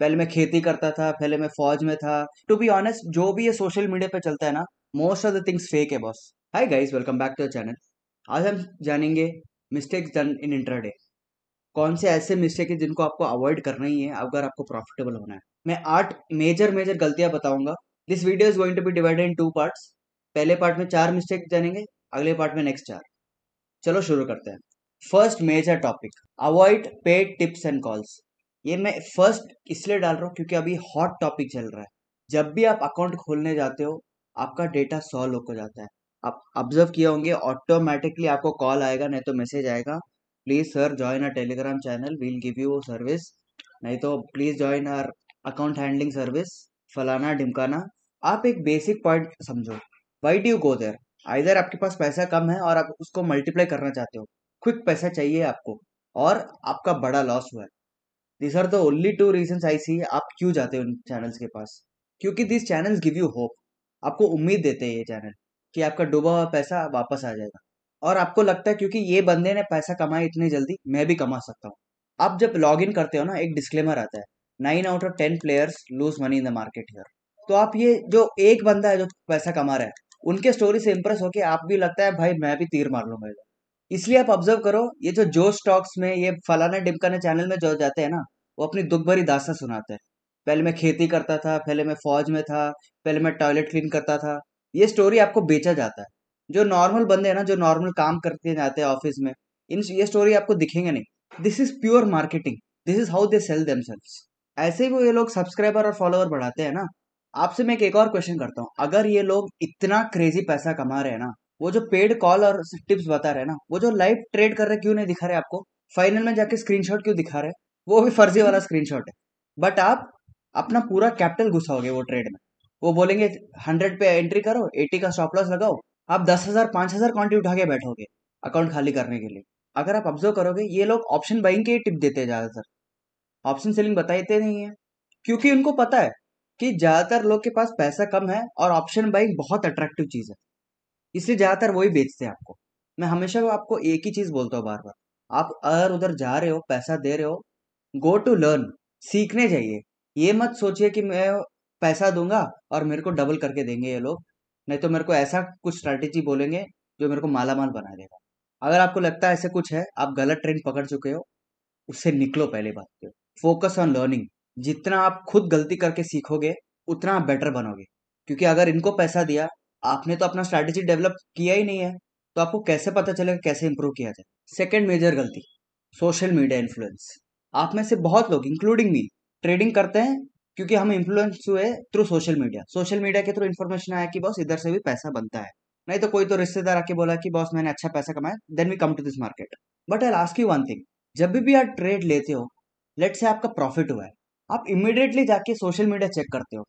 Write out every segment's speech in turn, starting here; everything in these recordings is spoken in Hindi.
पहले मैं खेती करता था पहले मैं फौज में था टू बी ऑनेस्ट जो भी ये सोशल मीडिया पे चलता है ना most of the things fake है boss hi guys welcome back to channel आज हम जानेंगे मिस्टेक्स डन इन इंटरडे कौन से ऐसे मिस्टेक है जिनको आपको अवॉइड करना ही है अगर आपको प्रॉफिटेबल होना है मैं आठ मेजर मेजर गलतियां बताऊंगा this video is going to be divided in two parts पहले पार्ट में चार मिस्टेक जानेंगे अगले पार्ट में नेक्स्ट चार चलो शुरू करते हैं first major topic avoid paid tips and calls ये मैं फर्स्ट इसलिए डाल रहा हूँ क्योंकि अभी हॉट टॉपिक चल रहा है जब भी आप अकाउंट खोलने जाते हो आपका डेटा सॉल्व होकर जाता है आप ऑब्जर्व किए होंगे ऑटोमेटिकली आपको कॉल आएगा नहीं तो मैसेज आएगा please sir join our telegram channel will give you service नहीं तो please join our account handling service फलाना ढिमकाना आप एक बेसिक पॉइंट समझो वाई डू गो देर आइर आपके पास पैसा कम है और आप उसको मल्टीप्लाई करना चाहते हो क्विक पैसा चाहिए आपको और आपका बड़ा लॉस हुआ है these are the only two reason I see आप क्यों जाते हो उन चैनल्स के पास क्योंकि this channels give you hope आपको उम्मीद देते हैं ये चैनल कि आपका डूबा हुआ पैसा वापस आ जाएगा और आपको लगता है क्योंकि ये बंदे ने पैसा कमाया इतनी जल्दी मैं भी कमा सकता हूँ आप जब लॉग इन करते हो ना एक डिस्क्लेमर आता है nine out of ten players lose money in the market here तो आप ये जो एक बंदा है जो पैसा कमा रहा है उनके स्टोरी से इम्प्रेस होकर आप भी लगता है भाई मैं भी तीर मार लूंगा इसलिए आप ऑब्जर्व करो ये जो जो स्टॉक्स में ये फलाना डिमकाना चैनल में जो जाते हैं ना वो अपनी दुख भरी दासा सुनाते हैं पहले मैं खेती करता था पहले मैं फौज में था पहले मैं टॉयलेट क्लीन करता था ये स्टोरी आपको बेचा जाता है जो नॉर्मल बंदे हैं ना जो नॉर्मल काम करते जाते हैं ऑफिस में इन ये स्टोरी आपको दिखेंगे नहीं this is pure marketing this is how they sell them ऐसे ही वो ये लोग सब्सक्राइबर और फॉलोअर बढ़ाते हैं ना आपसे मैं एक और क्वेश्चन करता हूँ अगर ये लोग इतना क्रेजी पैसा कमा रहे हैं ना वो जो पेड कॉल और टिप्स बता रहे हैं ना वो जो लाइव ट्रेड कर रहे क्यों नहीं दिखा रहे आपको फाइनल में जाके स्क्रीनशॉट क्यों दिखा रहे वो भी फर्जी वाला स्क्रीनशॉट है बट आप अपना पूरा कैपिटल घुसाओगे वो ट्रेड में वो बोलेंगे हंड्रेड पे एंट्री करो एटी का स्टॉप लॉस लगाओ आप दस हजार पांच हजार क्वान्टिटी उठा के बैठोगे अकाउंट खाली करने के लिए अगर आप ऑब्जर्व करोगे ये लोग ऑप्शन बाइंग के ही टिप देते हैं ज्यादातर ऑप्शन सेलिंग बताते नहीं है क्योंकि उनको पता है कि ज्यादातर लोग के पास पैसा कम है और ऑप्शन बाइंग बहुत अट्रैक्टिव चीज है इसलिए ज़्यादातर वही बेचते हैं आपको मैं हमेशा आपको एक ही चीज़ बोलता हूँ बार बार आप अगर उधर जा रहे हो पैसा दे रहे हो गो टू लर्न सीखने जाइए ये मत सोचिए कि मैं पैसा दूंगा और मेरे को डबल करके देंगे ये लोग नहीं तो मेरे को ऐसा कुछ स्ट्रैटेजी बोलेंगे जो मेरे को माला माल बना देगा अगर आपको लगता है ऐसे कुछ है आप गलत ट्रेन पकड़ चुके हो उससे निकलो पहले बात पे फोकस ऑन लर्निंग जितना आप खुद गलती करके सीखोगे उतना आप बेटर बनोगे क्योंकि अगर इनको पैसा दिया आपने तो अपना स्ट्रैटेजी डेवलप किया ही नहीं है तो आपको कैसे पता चलेगा कैसे इंप्रूव किया जाए सेकेंड मेजर गलती सोशल मीडिया इन्फ्लुएंस आप में से बहुत लोग इंक्लूडिंग मी ट्रेडिंग करते हैं क्योंकि हम इन्फ्लुएंस हुए through social media social media के थ्रू इन्फॉर्मेशन आया कि बॉस इधर से भी पैसा बनता है नहीं तो कोई तो रिश्तेदार आके बोला कि बॉस मैंने अच्छा पैसा कमाया then we come to this market but I last you one thing जब भी, भी आप ट्रेड लेते हो लेट से आपका प्रॉफिट हुआ है आप इमिडिएटली जाके सोशल मीडिया चेक करते हो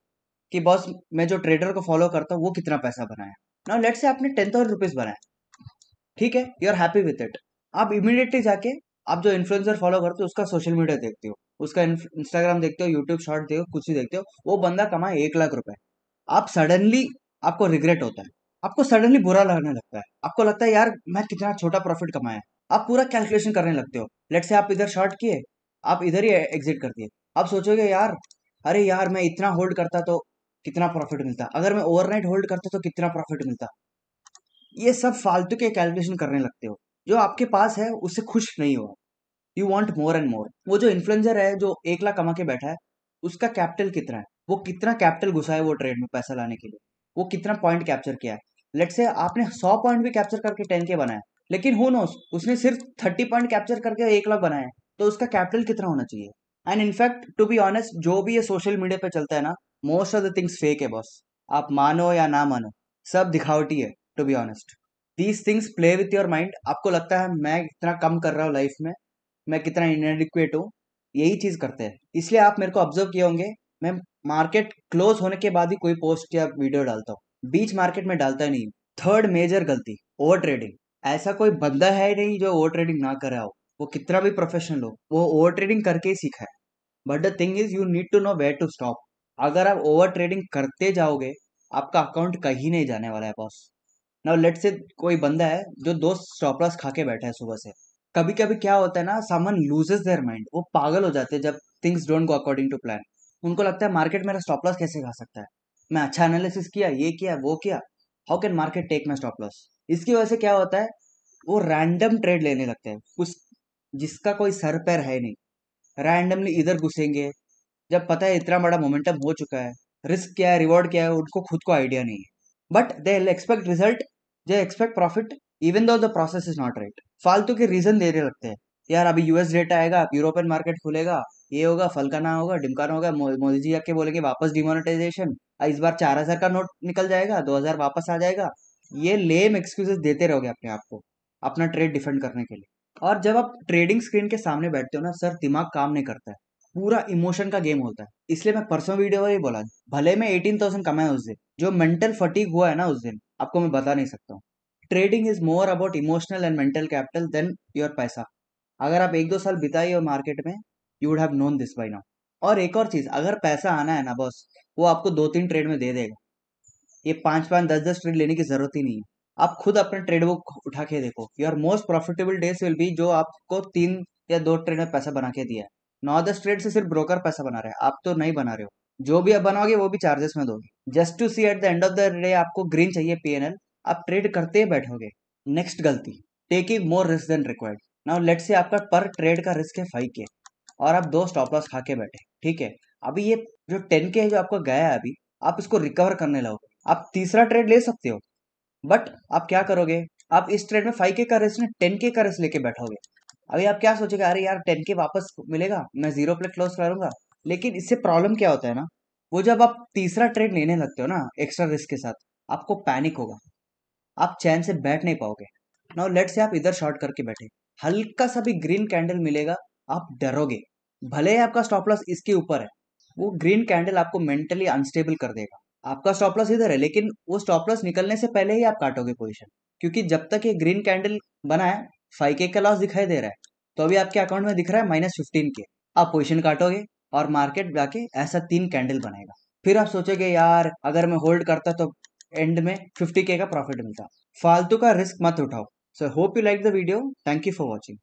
कि बॉस मैं जो ट्रेडर को फॉलो करता हूँ वो कितना पैसा बनाया ना लेट से आपने टेन थाउजेंड रुपीज बनाया ठीक है you are happy with it आप इमिडिएटली जाके आप जो इन्फ्लुएंसर फॉलो करते हो उसका सोशल मीडिया देखते हो उसका इंस्टाग्राम देखते हो यूट्यूब शॉर्ट देखते हो कुछ भी देखते हो वो बंदा कमाए एक लाख रुपए आप सडनली आपको रिग्रेट होता है आपको सडनली बुरा लगने लगता है आपको लगता है यार मैं कितना छोटा प्रॉफिट कमाया आप पूरा कैलकुलेशन करने लगते हो लेट से आप इधर शॉर्ट किए आप इधर ही एग्जिट कर दिए आप सोचोगे यार अरे यार मैं इतना होल्ड करता तो कितना प्रॉफिट मिलता अगर मैं ओवरनाइट होल्ड करता तो कितना प्रॉफिट मिलता ये सब फालतू के कैलकुलेशन करने लगते हो जो आपके पास है उससे खुश नहीं हो you want more and more वो जो इन्फ्लुएंसर है जो एक लाख कमा के बैठा है उसका कैपिटल कितना है वो कितना कैपिटल घुसा है वो ट्रेड में पैसा लाने के लिए वो कितना पॉइंट कैप्चर किया है लेट से आपने सौ पॉइंट भी कैप्चर करके टेन के बनाया लेकिन हो नोस उसने सिर्फ थर्टी पॉइंट कैप्चर करके एक लाख बनाया तो उसका कैपिटल कितना होना चाहिए and in fact to be honest जो भी ये सोशल मीडिया पे चलता है ना most of the things fake है बॉस आप मानो या ना मानो सब दिखावटी है to be honest these things play with your mind आपको लगता है मैं कितना कम कर रहा हूँ लाइफ में मैं कितना इनएडिक्वेट हूँ यही चीज़ करते हैं इसलिए आप मेरे को ऑब्जर्व किए होंगे मैं मार्केट क्लोज होने के बाद ही कोई पोस्ट या वीडियो डालता हूँ बीच मार्केट में डालता नहीं थर्ड मेजर गलती ओवर ट्रेडिंग ऐसा कोई बंदा है नहीं जो ओवर ट्रेडिंग ना कर रहा हो वो कितना भी प्रोफेशनल हो वो ओवर ट्रेडिंग करके ही सीखा है but the thing is you need to know where to stop अगर आप ओवर ट्रेडिंग करते जाओगे आपका अकाउंट कहीं नहीं जाने वाला है बॉस ना लेट से कोई बंदा है जो दो स्टॉपलॉस लॉस खा के बैठा है सुबह से कभी कभी क्या होता है ना सामन लूजेज देयर माइंड वो पागल हो जाते हैं जब things don't go according to plan उनको लगता है मार्केट मेरा स्टॉप लॉस कैसे खा सकता है मैं अच्छा एनालिसिस किया ये किया वो किया how can market take my stop loss इसकी वजह से क्या होता है वो रैंडम ट्रेड लेने लगते हैं कुछ जिसका कोई सर पैर है नहीं रैंडमली इधर घुसेंगे जब पता है इतना बड़ा मोमेंटम हो चुका है रिस्क क्या है रिवॉर्ड क्या है उनको खुद को आइडिया नहीं है but they expect result they expect profit even though the process is not right फालतू के रीजन देने लगते हैं यार अभी यूएस डेटा आएगा यूरोपियन मार्केट खुलेगा ये होगा फलकाना होगा डिमकाना होगा मोदी जी आके बोलेंगे वापस डिमोनेटाइजेशन इस बार चार हजार का नोट निकल जाएगा दो हजार वापस आ जाएगा ये लेम एक्सक्यूजेस देते रहोगे अपने आप को अपना ट्रेड डिफेंड करने के लिए और जब आप ट्रेडिंग स्क्रीन के सामने बैठते हो ना सर दिमाग काम नहीं करता है पूरा इमोशन का गेम होता है इसलिए मैं परसों वीडियो में ही बोला भले मैं एटीन थाउजेंड कमाया उस दिन जो मेंटल फटीक हुआ है ना उस दिन आपको मैं बता नहीं सकता हूँ trading is more about emotional and mental capital than your पैसा अगर आप एक दो साल बिताई हो मार्केट में you would have known this by now और एक और चीज़ अगर पैसा आना है ना बॉस वो आपको दो तीन ट्रेड में दे देगा ये पाँच पाँच दस दस ट्रेड लेने की जरूरत ही नहीं है आप खुद अपने ट्रेड बुक उठा के देखो your most profitable days will be जो आपको तीन या दो ट्रेड में पैसा बना के दिया है नौ दस ट्रेड से सिर्फ ब्रोकर पैसा बना रहे हैं आप तो नहीं बना रहे हो जो भी आप बनाओगे वो भी चार्जेस में दोगे just to see at the end of the day आपको ग्रीन चाहिए पीएनएल आप ट्रेड करते ही बैठोगे नेक्स्ट गलती taking more risk than required now late से आपका पर ट्रेड का रिस्क है फाइव के और आप दो स्टॉप लॉस खा के बैठे ठीक है अभी ये जो टेन के है जो आपका गया है अभी आप इसको रिकवर करने लगोगे आप तीसरा ट्रेड ले सकते हो बट आप क्या करोगे आप इस ट्रेड में फाइव के का रिस्क नहीं टेन के का रिस्क लेके बैठोगे अभी आप क्या सोचोगे अरे यार टेन के वापस मिलेगा मैं जीरो पे क्लोज करूंगा लेकिन इससे प्रॉब्लम क्या होता है ना वो जब आप तीसरा ट्रेड लेने लगते हो ना एक्स्ट्रा रिस्क के साथ आपको पैनिक होगा आप चैन से बैठ नहीं पाओगे नाउ लेट से आप इधर शॉर्ट करके बैठे हल्का सा भी ग्रीन कैंडल मिलेगा आप डरोगे भले ही आपका स्टॉप लॉस इसके ऊपर है वो ग्रीन कैंडल आपको मेंटली अनस्टेबल कर देगा आपका स्टॉप लॉस इधर है लेकिन वो स्टॉप लॉस निकलने से पहले ही आप काटोगे पोजिशन क्योंकि जब तक ये ग्रीन कैंडल बना है फाइव के का लॉस दिखाई दे रहा है तो अभी आपके अकाउंट में दिख रहा है माइनस फिफ्टीन के आप पोजिशन काटोगे और मार्केट जाके ऐसा तीन कैंडल बनाएगा फिर आप सोचोगे यार अगर मैं होल्ड करता तो एंड में फिफ्टी के का प्रॉफिट मिलता फालतू का रिस्क मत उठाओ so hope you like the video thank you for watching